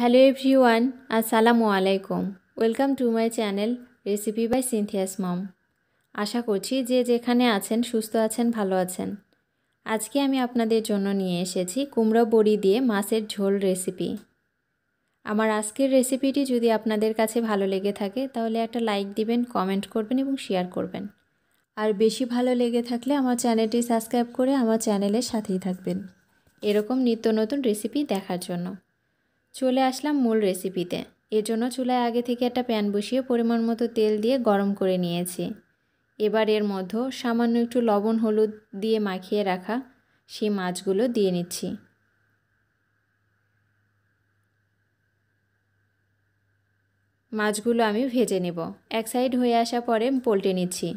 hello everyone আসসালামু আলাইকুম welcome to my channel recipe by Cynthia's mom আশা করছি যে যেখানে আছেন সুস্থ আছেন ভালো আছেন আজকে আমি আপনাদের জন্য নিয়ে এসেছি কুমড়ো বড়ি দিয়ে মাছের ঝোল রেসিপি আমার আজকের রেসিপিটি যদি আপনাদের কাছে ভালো লেগে থাকে তাহলে একটা লাইক দিবেন কমেন্ট করবেন এবং শেয়ার করবেন আর বেশি ভালো লেগে থাকলে আমার চ্যানেলটি সাবস্ক্রাইব করে আমার চ্যানেলের সাথেই থাকবেন এরকম নিত্য নতুন রেসিপি দেখার জন্য চলে আসলাম মূল রেসিপিতে এজন্য চুলায় আগে থেকে একটা প্যান বসিয়ে পরিমাণ মতো তেল দিয়ে গরম করে নিয়েছি এবার এর মধ্যে সামান্য একটু লবণ হলুদ দিয়ে মাখিয়ে রাখা সেই মাছগুলো দিয়ে নিচ্ছি মাছগুলো আমি ভেজে নেব এক সাইড হয়ে আসা পরে পোল্টে নিচ্ছি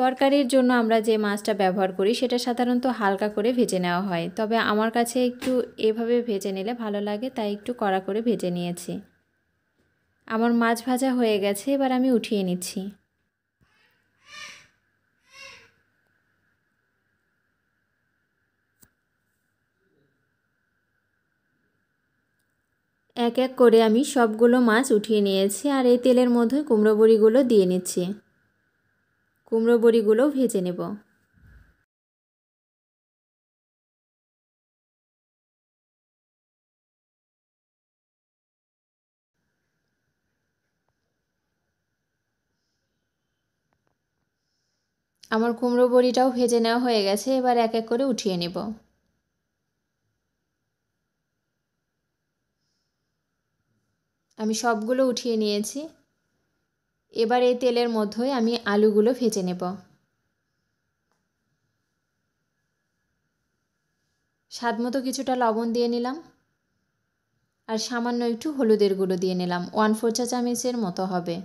তরকারির জন্য আমরা যে মাছটা ব্যবহার করি সেটা সাধারণত হালকা করে ভেজে নেওয়া হয় তবে আমার কাছে একটু এভাবে ভেজে নিলে ভালো লাগে তাই একটু কড়া করে ভেজে নিয়েছি আমার মাছ ভাজা হয়ে গেছে এবার আমি উঠিয়ে নিচ্ছি এক এক করে আমি সবগুলো মাছ উঠিয়ে নিয়েছি আর এই তেলের মধ্যে কুমড়ো বড়িগুলো দিয়ে নিচ্ছি কুমড়ো বড়িগুলো ভেজে নেব আমার কুমড়ো বড়িটাও ভেজে নেওয়া হয়ে গেছে এবার এক এক করে উঠিয়ে নেব আমি সবগুলো উঠিয়ে নিয়েছি এবার এই তেলের মধ্যে আমি আলুগুলো ভেজে নেব স্বাদ মতো কিছুটা লবণ দিয়ে নিলাম আর সামান্য একটু হলুদের গুঁড়ো দিয়ে নিলাম ওয়ান ফোর চা চামচের মতো হবে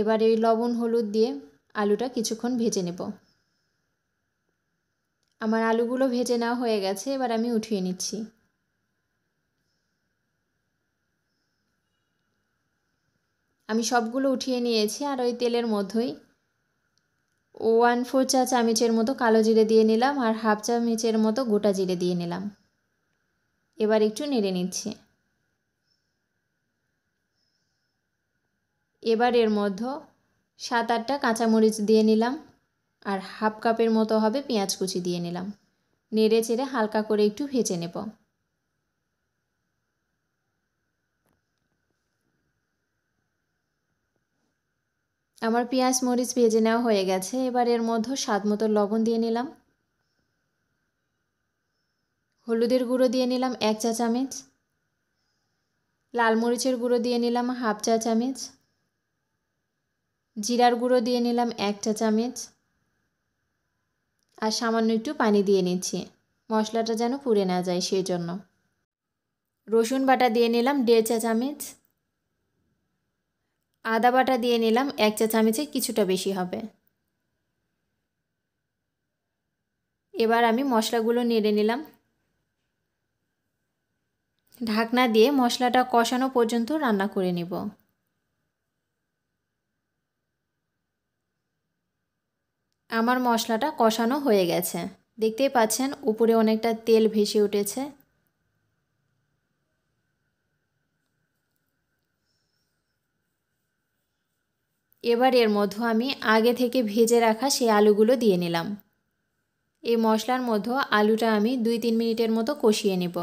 এবার এই লবণ হলুদ দিয়ে আলুটা কিছুক্ষণ ভেজে নেব আমার আলুগুলো ভেজে নেওয়া হয়ে গেছে এবার আমি উঠিয়ে নিচ্ছি আমি সবগুলো উঠিয়ে নিয়েছি আর ওই তেলের মধ্যেই ওয়ান ফোর চা চামচের মতো কালো জিরে দিয়ে নিলাম আর হাফ চামচের মতো গোটা জিরে দিয়ে নিলাম এবার একটু নেড়ে নিচ্ছি এবার এর মধ্যে সাত আটটা কাঁচামরিচ দিয়ে নিলাম আর হাফ কাপের মতো হবে পেঁয়াজ কুচি দিয়ে নিলাম নেড়ে চেড়ে হালকা করে একটু ভেজে নেব আমার পেঁয়াজ মরিচ ভেজে নেওয়া হয়ে গেছে এবার এর মধ্যে স্বাদ মতো লবণ দিয়ে নিলাম হলুদের গুঁড়ো দিয়ে নিলাম এক চা চামচ লাল মরিচের গুঁড়ো দিয়ে নিলাম হাফ চা চামচ জিরার গুঁড়ো দিয়ে নিলাম এক চা চামচ আর সামান্য একটু পানি দিয়ে নিচ্ছি মশলাটা যেন পুড়ে না যায় সেই জন্য রসুন বাটা দিয়ে নিলাম দেড় চা চামচ আদা বাটা দিয়ে নিলাম এক চা চামচে কিছুটা বেশি হবে এবার আমি মশলাগুলো নেড়ে নিলাম ঢাকনা দিয়ে মশলাটা কষানো পর্যন্ত রান্না করে নেব আমার মশলাটা কষানো হয়ে গেছে দেখতেই পাচ্ছেন উপরে অনেকটা তেল ভেসে উঠেছে এবার এর মধ্যে আমি আগে থেকে ভেজে রাখা সেই আলুগুলো দিয়ে নিলাম এই মশলার মধ্যে আলুটা আমি দুই তিন মিনিটের মতো কষিয়ে নেব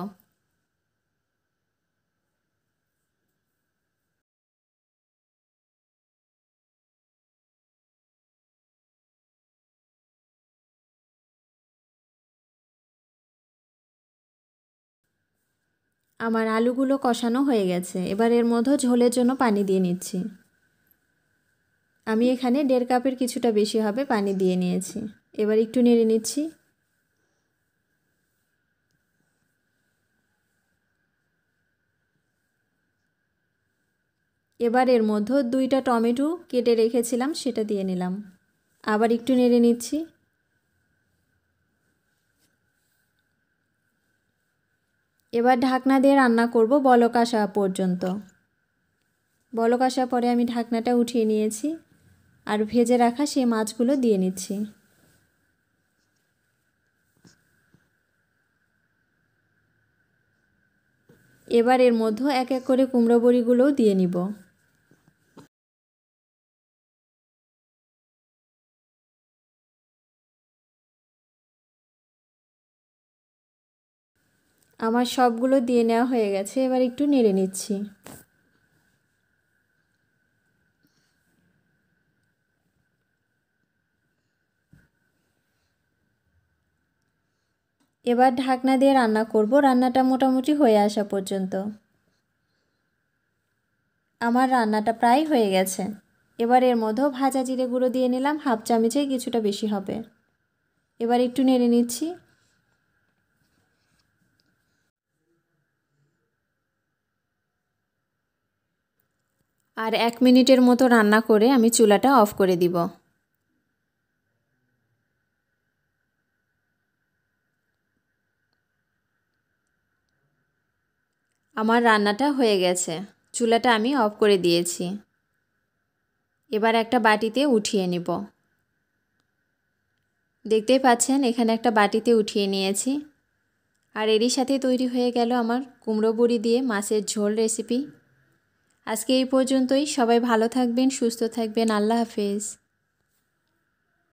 আমার আলুগুলো কষানো হয়ে গেছে এবার এর মধ্যে ঝোলের জন্য পানি দিয়ে নিচ্ছি আমি এখানে দেড় কাপের কিছুটা বেশি হবে পানি দিয়ে নিয়েছি এবার একটু নেড়ে নিচ্ছি এবার এর মধ্যে দুইটা টমেটো কেটে রেখেছিলাম সেটা দিয়ে নিলাম আবার একটু নেড়ে নিচ্ছি এবার ঢাকনা দিয়ে রান্না করব বলক আসা পর্যন্ত বলক আসা পরে আমি ঢাকনাটা উঠিয়ে নিয়েছি আর ভেজে রাখা সেই মাছগুলো দিয়ে নিচ্ছি এবার এর মধ্যে এক এক করে কুমড়ো বড়িগুলোও দিয়ে নিব আমার সবগুলো দিয়ে নেওয়া হয়ে গেছে এবার একটু নেড়ে নিচ্ছি এবার ঢাকনা দিয়ে রান্না করব রান্নাটা মোটামুটি হয়ে আসা পর্যন্ত আমার রান্নাটা প্রায় হয়ে গেছে এবার এর মধ্যেও ভাজা জিরে গুঁড়ো দিয়ে নিলাম হাফ চামচে কিছুটা বেশি হবে এবার একটু নেড়ে নিচ্ছি আর এক মিনিটের মতো রান্না করে আমি চুলাটা অফ করে দিব আমার রান্নাটা হয়ে গেছে চুলাটা আমি অফ করে দিয়েছি এবার একটা বাটিতে উঠিয়ে নিব দেখতেই পাচ্ছেন এখানে একটা বাটিতে উঠিয়ে নিয়েছি আর এরই সাথে তৈরি হয়ে গেল আমার কুমড়ো বুড়ি দিয়ে মাছের ঝোল রেসিপি আজকে এই পর্যন্তই সবাই ভালো থাকবেন সুস্থ থাকবেন আল্লাহ হাফেজ